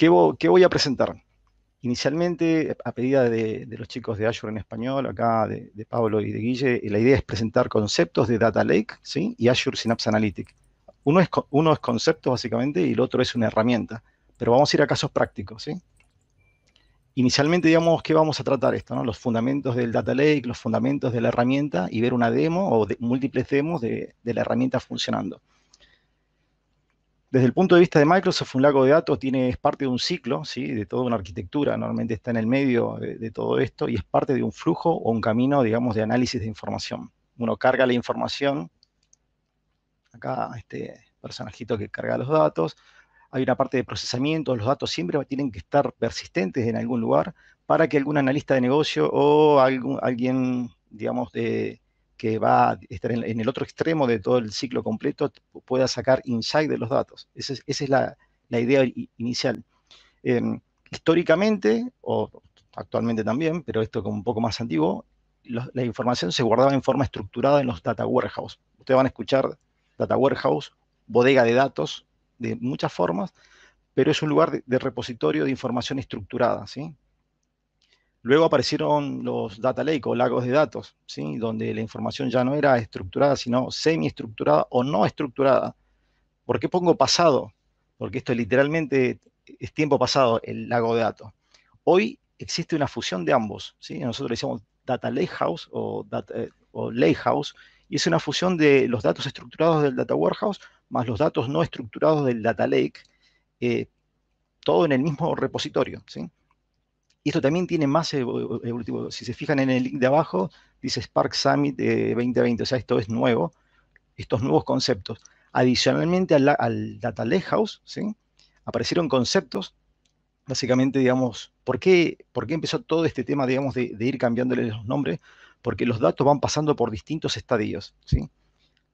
¿Qué, voy a presentar? Inicialmente, a pedida de, los chicos de Azure en español, acá de, Pablo y de Guille, la idea es presentar conceptos de Data Lake ¿sí? y Azure Synapse Analytics. Uno es, uno es conceptos, básicamente, y el otro es una herramienta. Pero vamos a ir a casos prácticos, ¿sí? Inicialmente, digamos, ¿qué vamos a tratar esto? Los fundamentos del Data Lake, los fundamentos de la herramienta y ver una demo o múltiples demos de la herramienta funcionando. Desde el punto de vista de Microsoft, un lago de datos tiene, es parte de un ciclo, ¿sí? de toda una arquitectura, normalmente está en el medio de, todo esto y es parte de un flujo o un camino, digamos, de análisis de información. Uno carga la información, acá este personajito que carga los datos, hay una parte de procesamiento, los datos siempre tienen que estar persistentes en algún lugar para que algún analista de negocio o alguien, digamos, de, que va a estar en, el otro extremo de todo el ciclo completo, pueda sacar insight de los datos. Esa es, la, idea inicial. Em, históricamente, o actualmente también, pero esto como un poco más antiguo, la información se guardaba en forma estructurada en los data warehouse. Ustedes van a escuchar data warehouse, bodega de datos, de muchas formas, pero es un lugar de, de repositorio de información estructurada, ¿sí? Luego aparecieron los data lake o lagos de datos, ¿sí? donde la información ya no era estructurada, sino semiestructurada o no estructurada. ¿Por qué pongo pasado? Porque esto literalmente es tiempo pasado, el lago de datos. Hoy existe una fusión de ambos. ¿sí? Nosotros le decimos data lakehouse o, data, eh, o y es una fusión de los datos estructurados del data warehouse más los datos no estructurados del data lake, eh, todo en el mismo repositorio. ¿sí? Y esto también tiene más e-, e-, evolutivo. Si se fijan en el link de abajo, dice Spark Summit de 2020, o sea, esto es nuevo, estos nuevos conceptos. Adicionalmente al, Data Lakehouse, aparecieron conceptos, básicamente, digamos, ¿por qué, empezó todo este tema, digamos, de, ir cambiándole los nombres? Porque los datos van pasando por distintos estadios, ¿sí?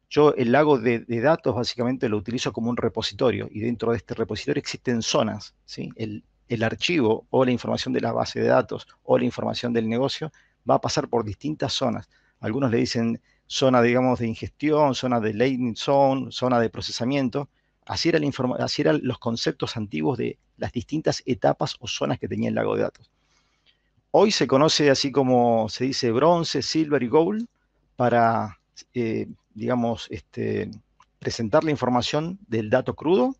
Yo el lago de, datos básicamente lo utilizo como un repositorio y dentro de este repositorio existen zonas, ¿sí? El el archivo o la información de la base de datos o la información del negocio va a pasar por distintas zonas. Algunos le dicen zona, digamos, de ingestión, zona de lightning zone, zona de procesamiento. Así, era así eran los conceptos antiguos de las distintas etapas o zonas que tenía el lago de datos. Hoy se conoce así como se dice bronce, silver y gold para, eh, digamos, este, presentar la información del dato crudo,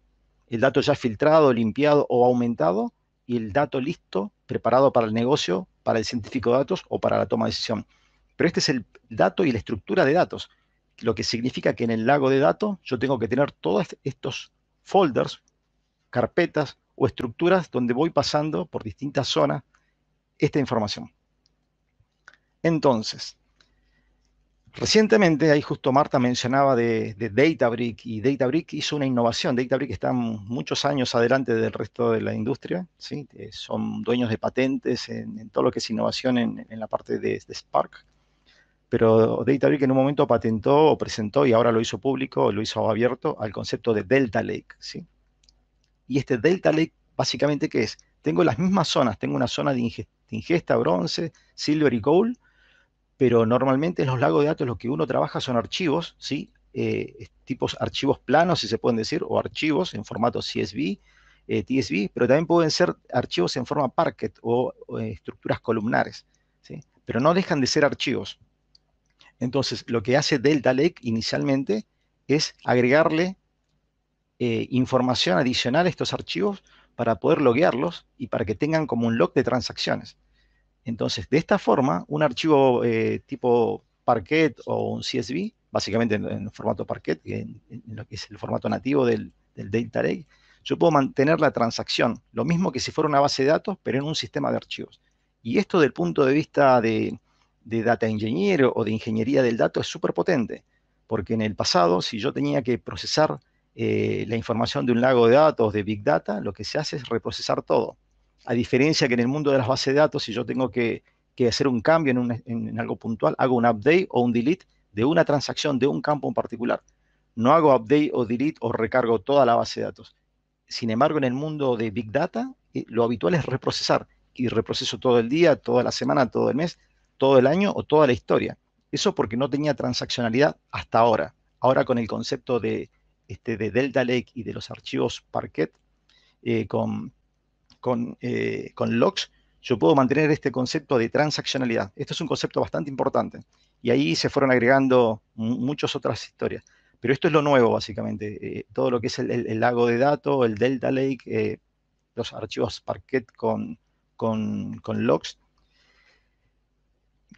el dato ya filtrado, limpiado o aumentado, y el dato listo, preparado para el negocio, para el científico de datos o para la toma de decisión. Pero este es el dato y la estructura de datos, lo que significa que en el lago de datos yo tengo que tener todos estos folders, carpetas o estructuras donde voy pasando por distintas zonas esta información. Entonces, Recientemente, ahí justo Marta mencionaba de, de, Databrick y Databrick hizo una innovación. Databrick está muchos años adelante del resto de la industria, ¿sí? Eh, son dueños de patentes en, todo lo que es innovación en, la parte de, Spark. Pero Databrick en un momento patentó o presentó y ahora lo hizo público, lo hizo abierto al concepto de Delta Lake. ¿sí? Y este Delta Lake, básicamente, ¿qué es? Tengo las mismas zonas, tengo una zona de ingesta bronce, silver y gold pero normalmente en los lagos de datos lo que uno trabaja son archivos, ¿sí? Eh, tipos archivos planos, si se pueden decir, o archivos en formato CSV, eh, TSV, pero también pueden ser archivos en forma Parquet o, estructuras columnares, ¿sí? Pero no dejan de ser archivos. Entonces, lo que hace Delta Lake inicialmente es agregarle eh, información adicional a estos archivos para poder loguearlos y para que tengan como un log de transacciones. Entonces, de esta forma, un archivo eh, tipo Parquet o un CSV, básicamente en, formato Parquet, en, lo que es el formato nativo del, Data Lake, yo puedo mantener la transacción, lo mismo que si fuera una base de datos, pero en un sistema de archivos. Y esto del punto de vista de, data engineer o de ingeniería del dato es súper potente, porque en el pasado, si yo tenía que procesar eh, la información de un lago de datos, de Big Data, lo que se hace es reprocesar todo. A diferencia que en el mundo de las bases de datos, si yo tengo que, hacer un cambio en, algo puntual, hago un update o un delete de una transacción de un campo en particular. No hago update o delete o recargo toda la base de datos. Sin embargo, en el mundo de Big Data, eh, lo habitual es reprocesar. Y reproceso todo el día, toda la semana, todo el mes, todo el año o toda la historia. Eso porque no tenía transaccionalidad hasta ahora. Ahora con el concepto de, este, de Delta Lake y de los archivos Parquet, eh, con con, eh, con logs, yo puedo mantener este concepto de transaccionalidad. Esto es un concepto bastante importante. Y ahí se fueron agregando muchas otras historias. Pero esto es lo nuevo, básicamente. Eh, todo lo que es el, lago de datos, el Delta Lake, eh, los archivos Parquet con, con, con logs.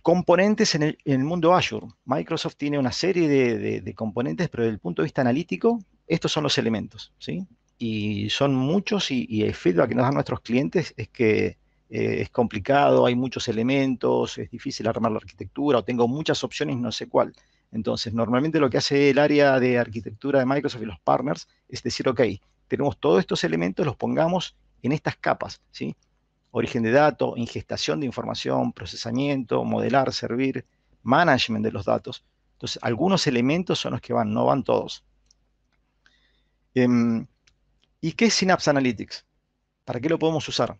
Componentes en el, mundo Azure. Microsoft tiene una serie de, componentes, pero desde el punto de vista analítico, estos son los elementos. ¿sí? y son muchos y, el feedback que nos dan nuestros clientes es que eh, es complicado, hay muchos elementos, es difícil armar la arquitectura o tengo muchas opciones no sé cuál. Entonces, normalmente lo que hace el área de arquitectura de Microsoft y los partners es decir, ok, tenemos todos estos elementos, los pongamos en estas capas, ¿sí? Origen de datos, ingestación de información, procesamiento, modelar, servir, management de los datos. Entonces, algunos elementos son los que van, no van todos. Em, ¿Y qué es Synapse Analytics? ¿Para qué lo podemos usar?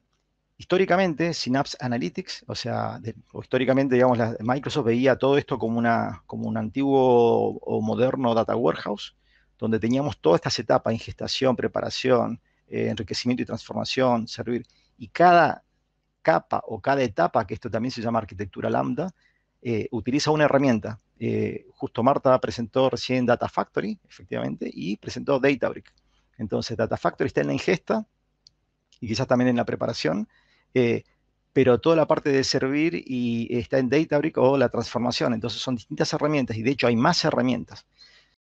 Históricamente, Synapse Analytics, o sea, históricamente, digamos, Microsoft veía todo esto como, una, como un antiguo o moderno data warehouse, donde teníamos todas estas etapas, ingestación, preparación, eh, enriquecimiento y transformación, servir, y cada capa o cada etapa, que esto también se llama arquitectura lambda, eh, utiliza una herramienta. Eh, justo Marta presentó recién Data Factory, efectivamente, y presentó Databrick. Entonces, Data Factory está en la ingesta y quizás también en la preparación, eh, pero toda la parte de servir y eh, está en Databricks o la transformación. Entonces, son distintas herramientas y de hecho hay más herramientas.